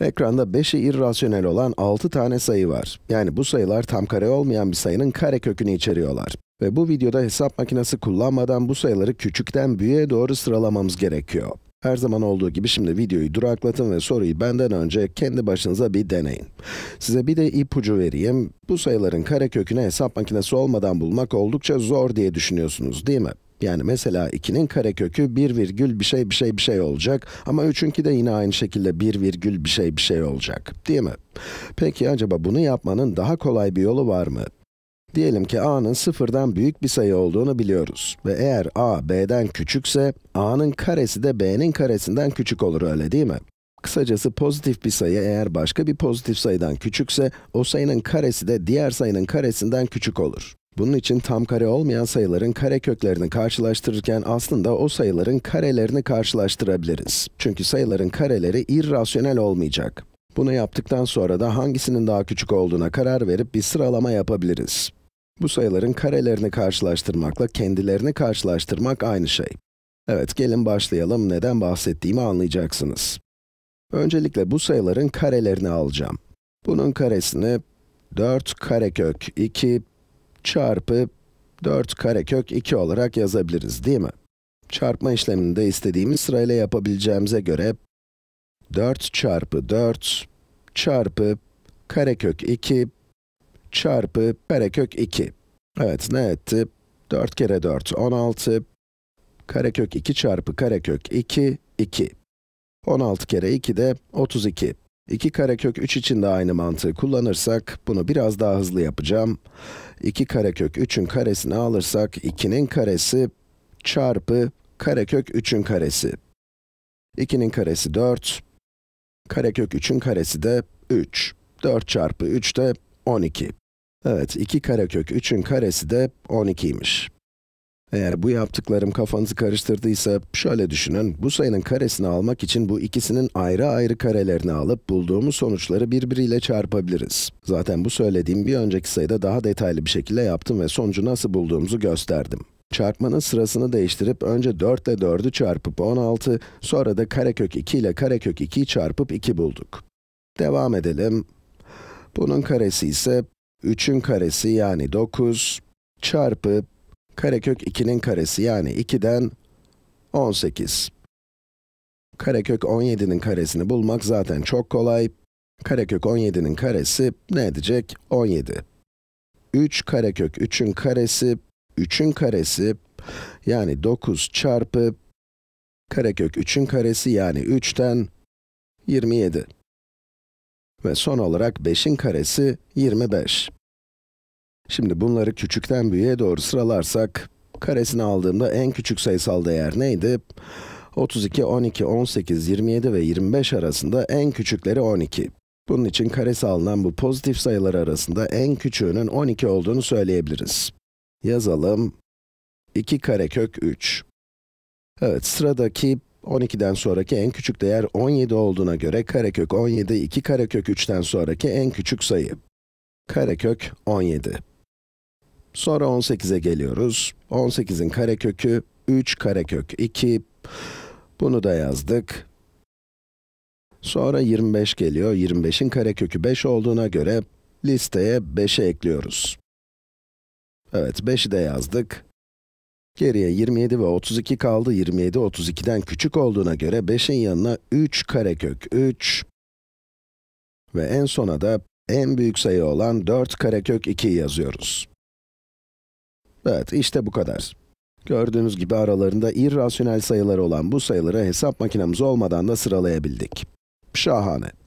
Ekranda 5'e irrasyonel olan 6 tane sayı var. Yani bu sayılar tam kare olmayan bir sayının kare kökünü içeriyorlar. Ve bu videoda hesap makinesi kullanmadan bu sayıları küçükten büyüğe doğru sıralamamız gerekiyor. Her zaman olduğu gibi şimdi videoyu duraklatın ve soruyu benden önce kendi başınıza bir deneyin. Size bir de ipucu vereyim. Bu sayıların kare kökünü hesap makinesi olmadan bulmak oldukça zor diye düşünüyorsunuz değil mi? Yani mesela 2'nin karekökü 1 virgül bir şey bir şey bir şey olacak ama 3'ünki de yine aynı şekilde 1 virgül bir şey bir şey olacak, değil mi? Peki acaba bunu yapmanın daha kolay bir yolu var mı? Diyelim ki a'nın sıfırdan büyük bir sayı olduğunu biliyoruz ve eğer a b'den küçükse, a'nın karesi de b'nin karesinden küçük olur öyle değil mi? Kısacası pozitif bir sayı eğer başka bir pozitif sayıdan küçükse, o sayının karesi de diğer sayının karesinden küçük olur. Bunun için tam kare olmayan sayıların kare köklerini karşılaştırırken aslında o sayıların karelerini karşılaştırabiliriz. Çünkü sayıların kareleri irrasyonel olmayacak. Bunu yaptıktan sonra da hangisinin daha küçük olduğuna karar verip bir sıralama yapabiliriz. Bu sayıların karelerini karşılaştırmakla kendilerini karşılaştırmak aynı şey. Evet, gelin başlayalım, neden bahsettiğimi anlayacaksınız. Öncelikle bu sayıların karelerini alacağım. Bunun karesini 4 karekök 2 çarpı 4 karekök 2 olarak yazabiliriz değil mi? Çarpma işlemini de istediğimiz sırayla yapabileceğimize göre 4 çarpı 4 çarpı karekök 2 çarpı karekök 2. Evet ne etti? 4 kere 4 16 karekök 2 çarpı karekök 2 2. 16 kere 2 de 32. 2 karekök 3 için de aynı mantığı kullanırsak, bunu biraz daha hızlı yapacağım. 2 karekök 3'ün karesini alırsak, 2'nin karesi çarpı karekök 3'ün karesi. 2'nin karesi 4, karekök 3'ün karesi de 3. 4 çarpı 3 de 12. Evet, 2 karekök 3'ün karesi de 12'ymiş. Eğer bu yaptıklarım kafanızı karıştırdıysa şöyle düşünün. Bu sayının karesini almak için bu ikisinin ayrı ayrı karelerini alıp bulduğumuz sonuçları birbiriyle çarpabiliriz. Zaten bu söylediğim bir önceki sayıda daha detaylı bir şekilde yaptım ve sonucu nasıl bulduğumuzu gösterdim. Çarpmanın sırasını değiştirip önce 4 ile 4'ü çarpıp 16, sonra da karekök 2 ile karekök 2'yi çarpıp 2 bulduk. Devam edelim. Bunun karesi ise 3'ün karesi yani 9 çarpı Karekök 2'nin karesi yani 2'den 18. Karekök 17'nin karesini bulmak zaten çok kolay. Karekök 17'nin karesi ne edecek? 17. 3 karekök 3'ün karesi, 3'ün karesi yani 9 çarpı karekök 3'ün karesi yani 3'ten 27. Ve son olarak 5'in karesi 25. Şimdi bunları küçükten büyüğe doğru sıralarsak, karesini aldığımda en küçük sayısal değer neydi? 32, 12, 18, 27 ve 25 arasında en küçükleri 12. Bunun için karesi alınan bu pozitif sayılar arasında en küçüğünün 12 olduğunu söyleyebiliriz. Yazalım. 2 karekök 3. Evet, sıradaki 12'den sonraki en küçük değer 17 olduğuna göre karekök 17, 2 karekök 3'ten sonraki en küçük sayı. Karekök 17. Sonra 18'e geliyoruz. 18'in karekökü 3 karekök 2. Bunu da yazdık. Sonra 25 geliyor. 25'in karekökü 5 olduğuna göre listeye 5'e ekliyoruz. Evet, 5'i de yazdık. Geriye 27 ve 32 kaldı. 27, 32'den küçük olduğuna göre 5'in yanına 3 karekök 3 ve en sona da en büyük sayı olan 4 karekök 2 yazıyoruz. Evet, işte bu kadar. Gördüğünüz gibi aralarında irrasyonel sayılar olan bu sayıları hesap makinemiz olmadan da sıralayabildik. Şahane.